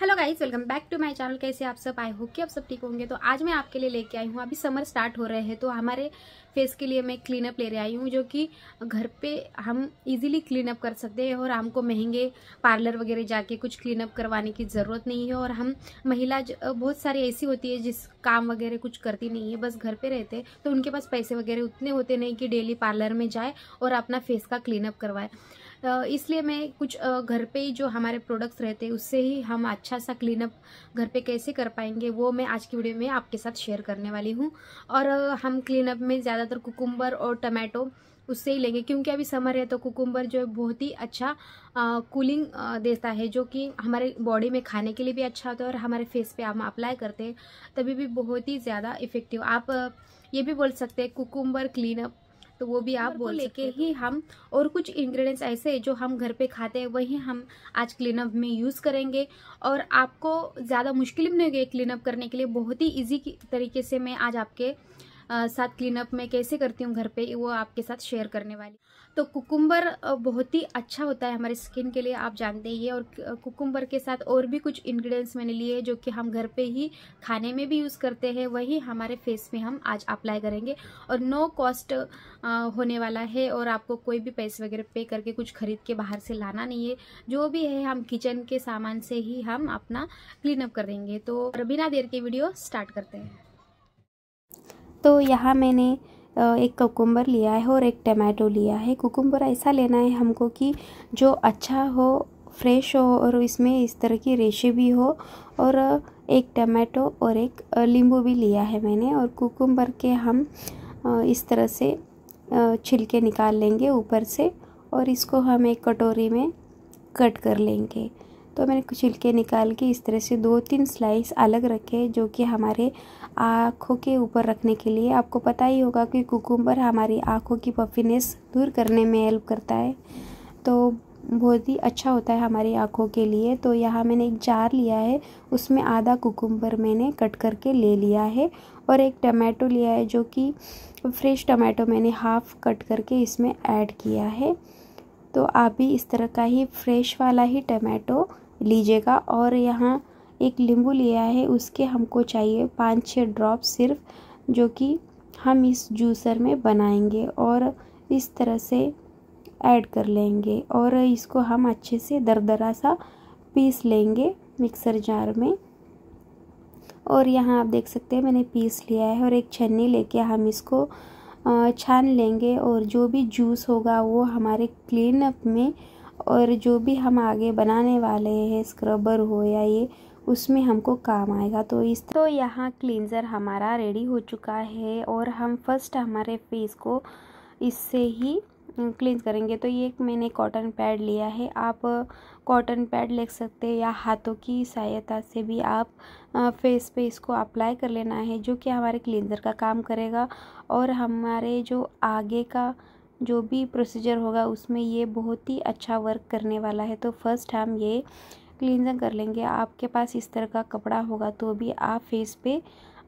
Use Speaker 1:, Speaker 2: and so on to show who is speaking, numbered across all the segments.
Speaker 1: hello guys welcome back to my channel कैसे आप सब आए हो कि आप सब ठीक होंगे तो आज मैं आपके लिए लेके आई हूँ अभी समर स्टार्ट हो रहे हैं तो हमारे फेस के लिए मैं क्लीनअप ले रही आई हूँ जो कि घर पे हम इजीली क्लीनअप कर सकते हैं और हमको महंगे पार्लर वगैरह जाके कुछ क्लीनअप करवाने की ज़रूरत नहीं है और हम महिला बहुत सारी ऐसी होती है जिस काम वगैरह कुछ करती नहीं है बस घर पर रहते तो उनके पास पैसे वगैरह उतने होते नहीं कि डेली पार्लर में जाए और अपना फेस का क्लीनअप करवाए इसलिए मैं कुछ घर पे जो हमारे प्रोडक्ट्स रहते हैं उससे ही हम अच्छा सा क्लीनअप घर पे कैसे कर पाएंगे वो मैं आज की वीडियो में आपके साथ शेयर करने वाली हूँ और हम क्लीनअप में ज़्यादातर कुकुम्बर और टमाटो उससे ही लेंगे क्योंकि अभी समर है तो कुकुम्बर जो है बहुत ही अच्छा आ, कूलिंग आ, देता है जो कि हमारे बॉडी में खाने के लिए भी अच्छा होता है और हमारे फेस पे हम अप्लाई करते हैं तभी भी बहुत ही ज़्यादा इफ़ेक्टिव आप ये भी बोल सकते हैं कुकुम्बर क्लीनअप तो वो भी आप बोल लेके ही हम और कुछ इंग्रेडिएंट्स ऐसे जो हम घर पे खाते हैं वही हम आज क्लीनअप में यूज़ करेंगे और आपको ज़्यादा मुश्किल भी नहीं होगी क्लीनअप करने के लिए बहुत ही ईजी तरीके से मैं आज आपके साथ क्लीनअप मैं कैसे करती हूँ घर पे वो आपके साथ शेयर करने वाली तो कुकुम्बर बहुत ही अच्छा होता है हमारे स्किन के लिए आप जानते ही है और कुकुम्बर के साथ और भी कुछ इन्ग्रीडियंट्स मैंने लिए जो कि हम घर पे ही खाने में भी यूज़ करते हैं वही हमारे फेस में हम आज अप्लाई करेंगे और नो कॉस्ट होने वाला है और आपको कोई भी पैसे वगैरह पे करके कुछ खरीद के बाहर से लाना नहीं है जो भी है हम किचन के सामान से ही हम अपना क्लीनअप करेंगे तो बिना देर के वीडियो स्टार्ट करते हैं तो यहाँ मैंने एक कुकुम्बर लिया है और एक टमाटो लिया है कुकुम्बर ऐसा लेना है हमको कि जो अच्छा हो फ्रेश हो और इसमें इस तरह की रेशे भी हो और एक टमाटो और एक नींबू भी लिया है मैंने और कुकुम्बर के हम इस तरह से छिलके निकाल लेंगे ऊपर से और इसको हम एक कटोरी में कट कर लेंगे तो मैंने छिलके निकाल के इस तरह से दो तीन स्लाइस अलग रखे जो कि हमारे आँखों के ऊपर रखने के लिए आपको पता ही होगा कि कुकुम्बर हमारी आँखों की पफिनेस दूर करने में हेल्प करता है तो बहुत ही अच्छा होता है हमारी आँखों के लिए तो यहाँ मैंने एक जार लिया है उसमें आधा कुकुम्बर मैंने कट करके ले लिया है और एक टमाटो लिया है जो कि फ्रेश टमाटो मैंने हाफ़ कट करके इसमें ऐड किया है तो आप भी इस तरह का ही फ्रेश वाला ही टमाटो लीजिएगा और यहाँ एक नींबू लिया है उसके हमको चाहिए पाँच छः ड्रॉप सिर्फ जो कि हम इस जूसर में बनाएंगे और इस तरह से ऐड कर लेंगे और इसको हम अच्छे से दरदरा सा पीस लेंगे मिक्सर जार में और यहाँ आप देख सकते हैं मैंने पीस लिया है और एक छन्नी लेके हम इसको छान लेंगे और जो भी जूस होगा वो हमारे क्लीन अप में और जो भी हम आगे बनाने वाले हैं स्क्रबर हो या ये उसमें हमको काम आएगा तो इस तो यहाँ क्लिनज़र हमारा रेडी हो चुका है और हम फर्स्ट हमारे फेस को इससे ही क्लिन करेंगे तो ये एक मैंने कॉटन पैड लिया है आप कॉटन पैड ले सकते हैं या हाथों की सहायता से भी आप फेस पे इसको अप्लाई कर लेना है जो कि हमारे क्लिनज़र का काम करेगा और हमारे जो आगे का जो भी प्रोसीजर होगा उसमें ये बहुत ही अच्छा वर्क करने वाला है तो फर्स्ट हम ये क्लिनजिंग कर लेंगे आपके पास इस तरह का कपड़ा होगा तो भी आप फेस पे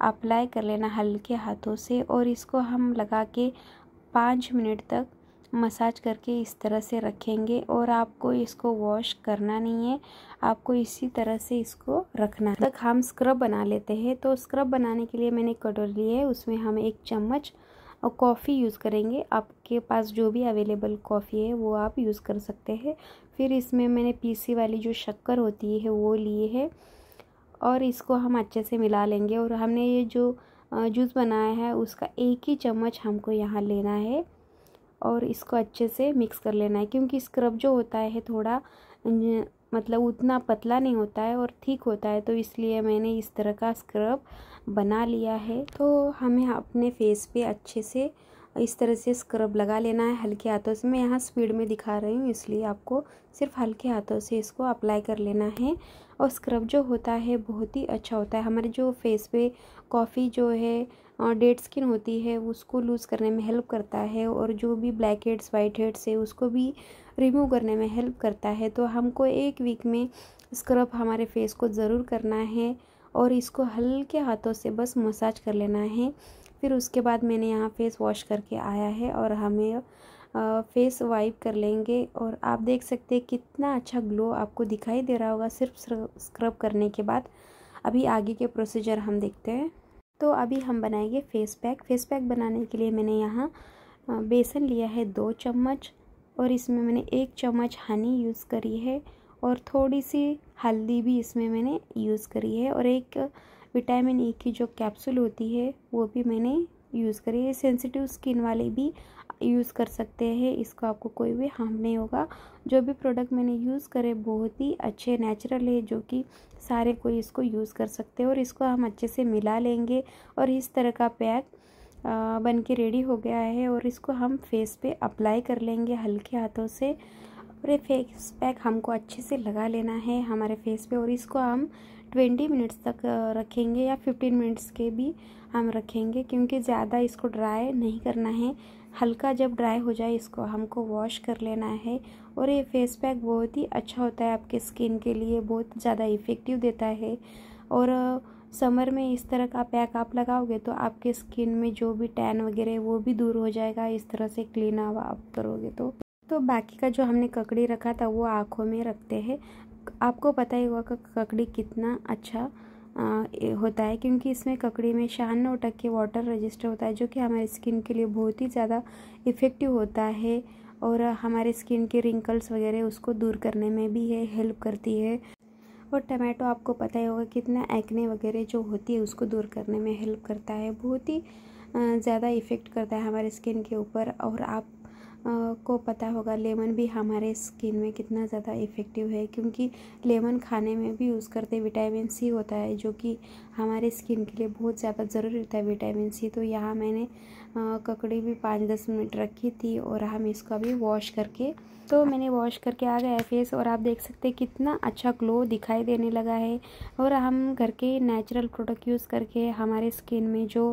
Speaker 1: अप्लाई कर लेना हल्के हाथों से और इसको हम लगा के पाँच मिनट तक मसाज करके इस तरह से रखेंगे और आपको इसको वॉश करना नहीं है आपको इसी तरह से इसको रखना तक हम स्क्रब बना लेते हैं तो स्क्रब बनाने के लिए मैंने कटोरी ली है उसमें हम एक चम्मच और कॉफ़ी यूज़ करेंगे आपके पास जो भी अवेलेबल कॉफ़ी है वो आप यूज़ कर सकते हैं फिर इसमें मैंने पीसी वाली जो शक्कर होती है वो लिए है और इसको हम अच्छे से मिला लेंगे और हमने ये जो जूस बनाया है उसका एक ही चम्मच हमको यहाँ लेना है और इसको अच्छे से मिक्स कर लेना है क्योंकि स्क्रब जो होता है थोड़ा मतलब उतना पतला नहीं होता है और ठीक होता है तो इसलिए मैंने इस तरह का स्क्रब बना लिया है तो हमें अपने फेस पे अच्छे से इस तरह से स्क्रब लगा लेना है हल्के हाथों से मैं यहाँ स्पीड में दिखा रही हूँ इसलिए आपको सिर्फ हल्के हाथों से इसको अप्लाई कर लेना है और स्क्रब जो होता है बहुत ही अच्छा होता है हमारे जो फेस पे कॉफ़ी जो है डेड स्किन होती है उसको लूज़ करने में हेल्प करता है और जो भी ब्लैक हेड्स वाइट हेड्स है उसको भी रिमूव करने में हेल्प करता है तो हमको एक वीक में स्क्रब हमारे फेस को ज़रूर करना है और इसको हल्के हाथों से बस मसाज कर लेना है फिर उसके बाद मैंने यहाँ फेस वॉश करके आया है और हमें फेस वाइप कर लेंगे और आप देख सकते हैं कितना अच्छा ग्लो आपको दिखाई दे रहा होगा सिर्फ स्क्रब करने के बाद अभी आगे के प्रोसीजर हम देखते हैं तो अभी हम बनाएंगे फेस पैक फेस पैक बनाने के लिए मैंने यहाँ बेसन लिया है दो चम्मच और इसमें मैंने एक चम्मच हनी यूज़ करी है और थोड़ी सी हल्दी भी इसमें मैंने यूज़ करी है और एक विटामिन ई e की जो कैप्सूल होती है वो भी मैंने यूज़ करी है सेंसिटिव स्किन वाले भी यूज़ कर सकते हैं इसको आपको कोई भी हार्म नहीं होगा जो भी प्रोडक्ट मैंने यूज़ करे बहुत ही अच्छे नेचुरल है जो कि सारे कोई इसको यूज़ कर सकते हैं और इसको हम अच्छे से मिला लेंगे और इस तरह का पैक बन के रेडी हो गया है और इसको हम फेस पे अप्लाई कर लेंगे हल्के हाथों से और ये फेस पैक हमको अच्छे से लगा लेना है हमारे फेस पे और इसको हम ट्वेंटी मिनट्स तक रखेंगे या फिफ्टीन मिनट्स के भी हम रखेंगे क्योंकि ज़्यादा इसको ड्राई नहीं करना है हल्का जब ड्राई हो जाए इसको हमको वॉश कर लेना है और ये फेस पैक बहुत ही अच्छा होता है आपके स्किन के लिए बहुत ज़्यादा इफ़ेक्टिव देता है और समर में इस तरह का पैक आप लगाओगे तो आपके स्किन में जो भी टैन वगैरह वो भी दूर हो जाएगा इस तरह से क्लीन आप करोगे तो तो बाकी का जो हमने ककड़ी रखा था वो आँखों में रखते हैं आपको पता ही होगा ककड़ी कितना अच्छा आ, होता है क्योंकि इसमें ककड़ी में शहान और टक्के वाटर रजिस्टर होता है जो कि हमारे स्किन के लिए बहुत ही ज़्यादा इफ़ेक्टिव होता है और हमारे स्किन के रिंकल्स वगैरह उसको दूर करने में भी है हेल्प करती है और टमाटो आपको पता ही होगा कितना एक्ने वगैरह जो होती है उसको दूर करने में हेल्प करता है बहुत ही ज़्यादा इफ़ेक्ट करता है हमारे स्किन के ऊपर और आप को पता होगा लेमन भी हमारे स्किन में कितना ज़्यादा इफ़ेक्टिव है क्योंकि लेमन खाने में भी यूज़ करते विटामिन सी होता है जो कि हमारे स्किन के लिए बहुत ज़्यादा ज़रूरी होता है विटामिन सी तो यहाँ मैंने ककड़ी भी पाँच दस मिनट रखी थी और हम इसको अभी वॉश करके तो मैंने वॉश करके आ गया है फेस और आप देख सकते हैं कितना अच्छा ग्लो दिखाई देने लगा है और हम घर के नेचुरल प्रोडक्ट यूज़ करके हमारे स्किन में जो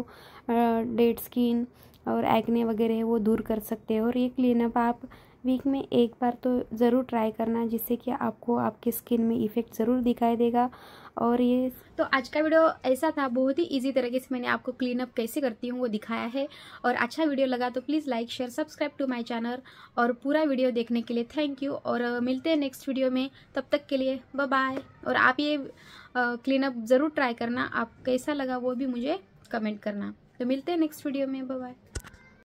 Speaker 1: डेड स्किन और एक्ने वगैरह है वो दूर कर सकते हैं और ये क्लीनअप आप वीक में एक बार तो ज़रूर ट्राई करना जिससे कि आपको आपके स्किन में इफ़ेक्ट ज़रूर दिखाई देगा और ये तो आज का वीडियो ऐसा था बहुत ही इजी तरीके से मैंने आपको क्लीन अप कैसे करती हूँ वो दिखाया है और अच्छा वीडियो लगा तो please like share subscribe to my channel और पूरा वीडियो देखने के लिए थैंक यू और मिलते हैं नेक्स्ट वीडियो में तब तक के लिए बाय और आप ये क्लीन अप ज़रूर ट्राई करना आप कैसा लगा वो भी मुझे कमेंट करना तो मिलते हैं नेक्स्ट वीडियो में बाय